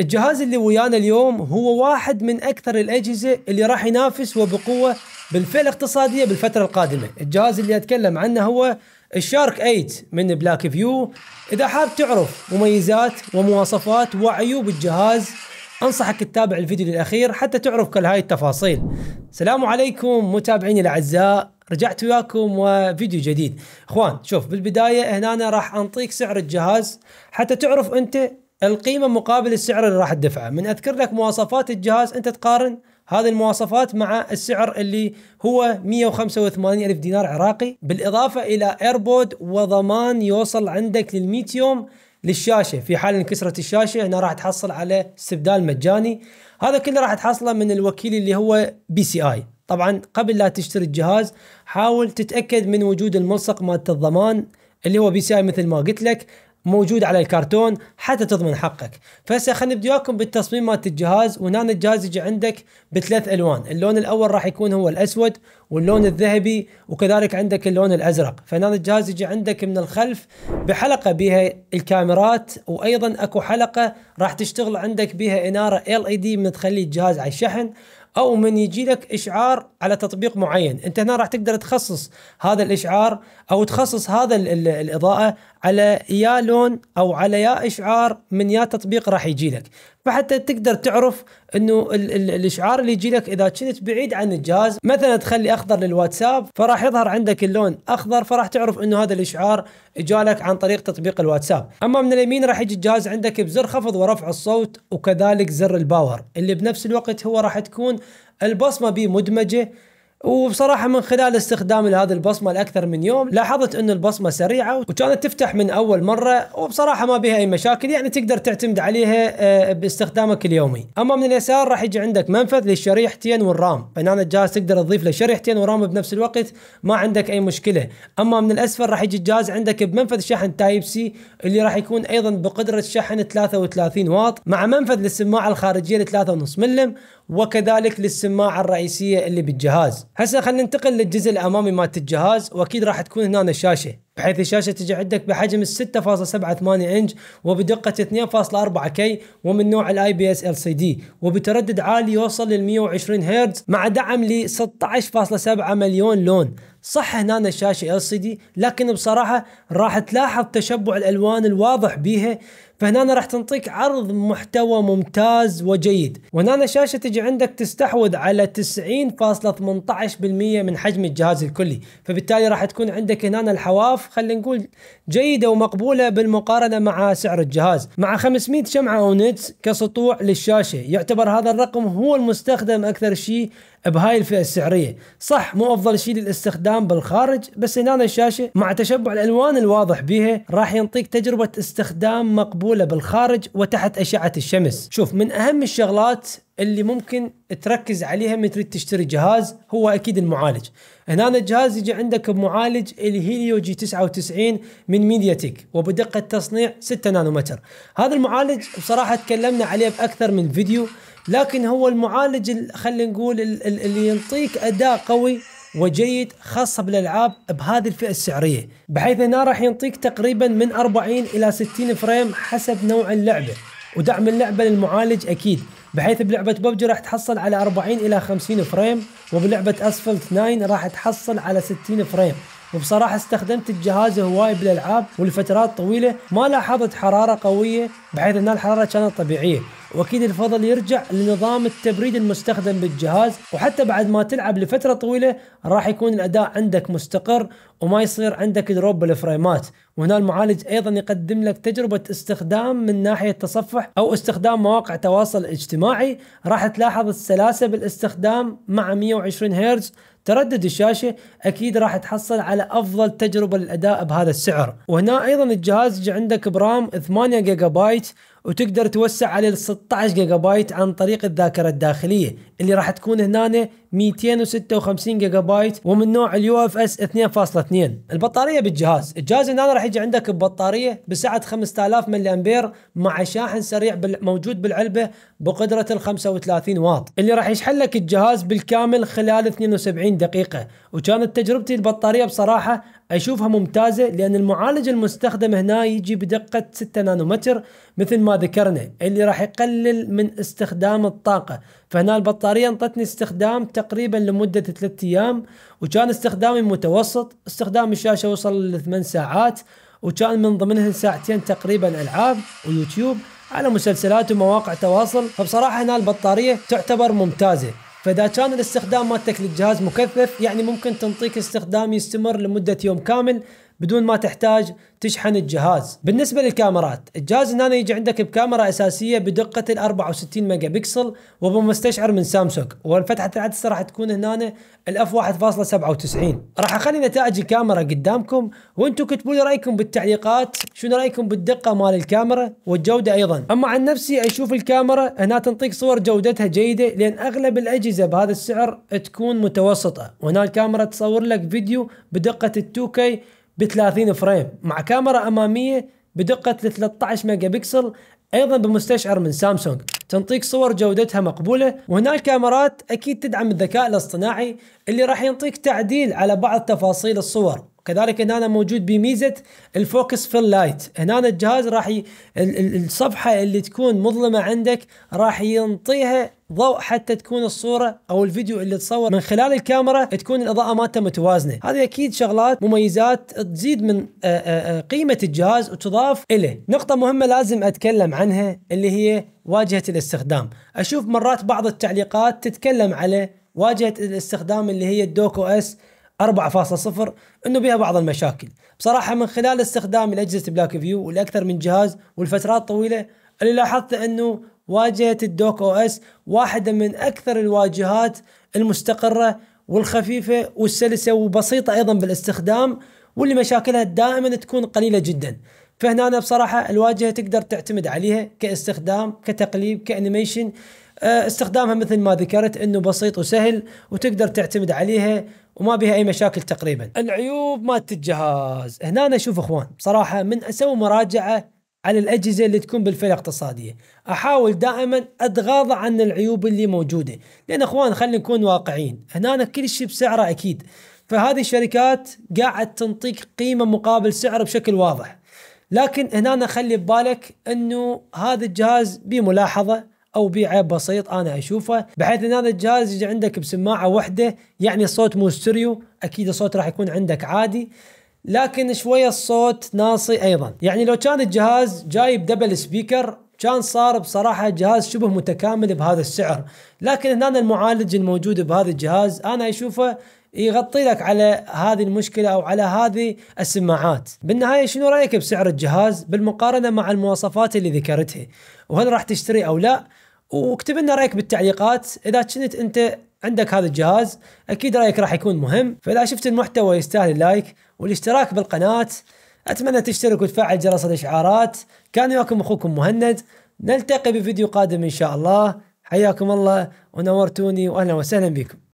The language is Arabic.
الجهاز اللي ويانا اليوم هو واحد من اكثر الاجهزه اللي راح ينافس وبقوه بالفئه الاقتصاديه بالفتره القادمه، الجهاز اللي اتكلم عنه هو الشارك 8 من بلاك فيو، اذا حاب تعرف مميزات ومواصفات وعيوب الجهاز انصحك تتابع الفيديو للاخير حتى تعرف كل هاي التفاصيل. السلام عليكم متابعيني الاعزاء، رجعت وياكم وفيديو جديد. اخوان شوف بالبدايه هنا أنا راح انطيك سعر الجهاز حتى تعرف انت القيمة مقابل السعر اللي راح تدفعه من أذكر لك مواصفات الجهاز أنت تقارن هذه المواصفات مع السعر اللي هو 185 ألف دينار عراقي بالإضافة إلى ايربود وضمان يوصل عندك لل يوم للشاشة في حال انكسرت الشاشة هنا راح تحصل على استبدال مجاني هذا كله راح تحصله من الوكيل اللي هو بي سي آي طبعا قبل لا تشتري الجهاز حاول تتأكد من وجود الملصق مالت الضمان اللي هو بي سي آي مثل ما قلت لك موجود على الكرتون حتى تضمن حقك فهسه خلينا نبدا وياكم بالتصميم مالت الجهاز ونانا الجهاز يجي عندك بثلاث الوان اللون الاول راح يكون هو الاسود واللون الذهبي وكذلك عندك اللون الازرق فنانا الجهاز يجي عندك من الخلف بحلقه بها الكاميرات وايضا اكو حلقه راح تشتغل عندك بها اناره ال اي دي من تخلي الجهاز على الشحن او من يجي لك اشعار على تطبيق معين انت هنا راح تقدر تخصص هذا الاشعار او تخصص هذا الاضاءه على يا لون او على يا اشعار من يا تطبيق راح يجي لك فحتى تقدر تعرف انه ال ال الاشعار اللي يجي لك اذا كنت بعيد عن الجهاز مثلا تخلي اخضر للواتساب فراح يظهر عندك اللون اخضر فراح تعرف انه هذا الاشعار جالك عن طريق تطبيق الواتساب اما من اليمين راح يجي الجهاز عندك بزر خفض ورفع الصوت وكذلك زر الباور اللي بنفس الوقت هو راح تكون البصمه به مدمجه وبصراحة من خلال استخدامي لهذه البصمة لأكثر من يوم لاحظت أن البصمة سريعة وكانت تفتح من أول مرة وبصراحة ما بها أي مشاكل يعني تقدر تعتمد عليها آه، باستخدامك اليومي أما من اليسار راح يجي عندك منفذ للشريحتين والرام فهنا الجهاز تقدر تضيف له شريحتين ورام بنفس الوقت ما عندك أي مشكلة أما من الأسفل راح يجي الجهاز عندك بمنفذ شحن تايب سي اللي راح يكون أيضا بقدرة شحن 33 واط مع منفذ للسماعة الخارجية 3.5 ملم وكذلك للسماعه الرئيسيه اللي بالجهاز هسه خلينا ننتقل للجزء الامامي مالت الجهاز واكيد راح تكون هنا الشاشه بحيث الشاشة تجي عندك بحجم 6.78 انش وبدقة 2.4 كي ومن نوع الاي بي اس ال سي دي وبتردد عالي يوصل لل 120 هرتز مع دعم ل 16.7 مليون لون صح هنا الشاشة ال دي لكن بصراحة راح تلاحظ تشبع الالوان الواضح بيها فهنا راح تنطيك عرض محتوى ممتاز وجيد وهنا الشاشة تجي عندك تستحوذ على 90.18% من حجم الجهاز الكلي فبالتالي راح تكون عندك هنا الحواف خلينا نقول جيده ومقبوله بالمقارنه مع سعر الجهاز مع 500 شمعه او نت كسطوع للشاشه يعتبر هذا الرقم هو المستخدم اكثر شيء بهاي الفئه السعريه صح مو افضل شيء للاستخدام بالخارج بس هنا الشاشه مع تشبع الالوان الواضح بها راح ينطيك تجربه استخدام مقبوله بالخارج وتحت اشعه الشمس شوف من اهم الشغلات اللي ممكن تركز عليها من تريد تشتري جهاز هو اكيد المعالج هنا الجهاز يجي عندك بمعالج الهيليو جي 99 من ميديا تيك وبدقه تصنيع 6 نانومتر هذا المعالج بصراحه تكلمنا عليه باكثر من فيديو لكن هو المعالج خلينا نقول اللي ينطيك اداء قوي وجيد خاصه بالالعاب بهذه الفئه السعريه بحيث انه راح ينطيك تقريبا من 40 الى 60 فريم حسب نوع اللعبه ودعم اللعبه للمعالج اكيد بحيث بلعبة ببجي راح تحصل على 40 إلى 50 فريم وبلعبة أسفلت 9 راح تحصل على 60 فريم وبصراحة استخدمت الجهاز هواي بالألعاب ولفترات طويلة ما لاحظت حرارة قوية بحيث أن الحرارة كانت طبيعية واكيد الفضل يرجع لنظام التبريد المستخدم بالجهاز وحتى بعد ما تلعب لفتره طويله راح يكون الاداء عندك مستقر وما يصير عندك دروب بالفريمات وهنا المعالج ايضا يقدم لك تجربه استخدام من ناحيه تصفح او استخدام مواقع تواصل اجتماعي راح تلاحظ السلاسه بالاستخدام مع 120 هرتز تردد الشاشه اكيد راح تحصل على افضل تجربه للاداء بهذا السعر وهنا ايضا الجهاز يجي عندك برام 8 جيجا بايت وتقدر توسع عليه ل 16 جيجا بايت عن طريق الذاكره الداخليه اللي راح تكون هنا 256 جيجا بايت ومن نوع اليو اف اس 2.2 البطاريه بالجهاز الجهاز هنا راح يجي عندك ببطاريه بسعه 5000 ملي امبير مع شاحن سريع موجود بالعلبه بقدره ال 35 واط اللي راح يشحن لك الجهاز بالكامل خلال 72 دقيقه وكانت تجربتي البطاريه بصراحه اشوفها ممتازه لان المعالج المستخدم هنا يجي بدقه 6 نانومتر مثل ما ذكرنا اللي راح يقلل من استخدام الطاقه فهنا البطاريه انطتني استخدام تقريبا لمده 3 ايام وكان استخدامي متوسط استخدام الشاشه وصل ل 8 ساعات وكان من ضمنها ساعتين تقريبا العاب ويوتيوب على مسلسلات ومواقع تواصل فبصراحه هنا البطاريه تعتبر ممتازه فاذا كان الاستخدام مالتك للجهاز مكثف يعني ممكن تنطيك استخدام يستمر لمده يوم كامل بدون ما تحتاج تشحن الجهاز بالنسبة للكاميرات الجهاز هنا يجي عندك بكاميرا أساسية بدقة ال 64 ميجا بكسل وبمستشعر من سامسونج وفتحة العدسة راح تكون هنا الاف 1.97 راح اخلي نتائج الكاميرا قدامكم وانتم كتبوا لي رايكم بالتعليقات شنو رايكم بالدقه مال الكاميرا والجوده ايضا اما عن نفسي اشوف الكاميرا هنا تنطيك صور جودتها جيده لان اغلب الاجهزه بهذا السعر تكون متوسطه وهنا الكاميرا تصور لك فيديو بدقه ال 2K ب 30 فريم مع كاميرا اماميه بدقه 13 ميجا بكسل ايضا بمستشعر من سامسونج تنطيك صور جودتها مقبوله وهناك كاميرات اكيد تدعم الذكاء الاصطناعي اللي راح ينطيك تعديل على بعض تفاصيل الصور كذلك هنا موجود بميزه الفوكس في اللايت هنا الجهاز راح ي... الصفحه اللي تكون مظلمه عندك راح ينطيها ضوء حتى تكون الصوره او الفيديو اللي تصور من خلال الكاميرا تكون الاضاءه مالته متوازنه هذه اكيد شغلات مميزات تزيد من آه، آه، آه، قيمه الجهاز وتضاف اليه نقطه مهمه لازم اتكلم عنها اللي هي واجهه الاستخدام اشوف مرات بعض التعليقات تتكلم على واجهه الاستخدام اللي هي الدوكو اس 4.0 انه بها بعض المشاكل بصراحه من خلال استخدامي لاجهزه بلاك فيو ولاكثر من جهاز والفترات طويله اللي لاحظت انه واجهه الدوك او اس واحده من اكثر الواجهات المستقره والخفيفه والسلسه وبسيطه ايضا بالاستخدام واللي مشاكلها دائما تكون قليله جدا فهنا أنا بصراحه الواجهه تقدر تعتمد عليها كاستخدام كتقليب كانيميشن آه، استخدامها مثل ما ذكرت انه بسيط وسهل وتقدر تعتمد عليها وما بها اي مشاكل تقريبا العيوب مالت الجهاز هنا انا اشوف اخوان بصراحه من اسوي مراجعه على الاجهزه اللي تكون بالفئه الاقتصاديه احاول دائما اتغاضى عن العيوب اللي موجوده لان اخوان خلينا نكون واقعيين هنا كل شيء بسعره اكيد فهذه الشركات قاعد تنطيك قيمه مقابل سعر بشكل واضح لكن هنا خلي ببالك انه هذا الجهاز بملاحظه او بعيب بسيط انا اشوفه بحيث ان هذا الجهاز يجي عندك بسماعه واحده يعني الصوت مو ستيريو اكيد الصوت راح يكون عندك عادي لكن شويه الصوت ناصي ايضا يعني لو كان الجهاز جايب دبل سبيكر كان صار بصراحة جهاز شبه متكامل بهذا السعر لكن هنا المعالج الموجود بهذا الجهاز أنا أشوفه يغطي لك على هذه المشكلة أو على هذه السماعات بالنهاية شنو رأيك بسعر الجهاز بالمقارنة مع المواصفات اللي ذكرتها وهل راح تشتري أو لا واكتب لنا رايك بالتعليقات اذا كنت انت عندك هذا الجهاز اكيد رايك راح يكون مهم فاذا شفت المحتوى يستاهل اللايك والاشتراك بالقناه اتمنى تشترك وتفعل جرس الاشعارات كان وياكم اخوكم مهند نلتقي بفيديو قادم ان شاء الله حياكم الله ونورتوني واهلا وسهلا بكم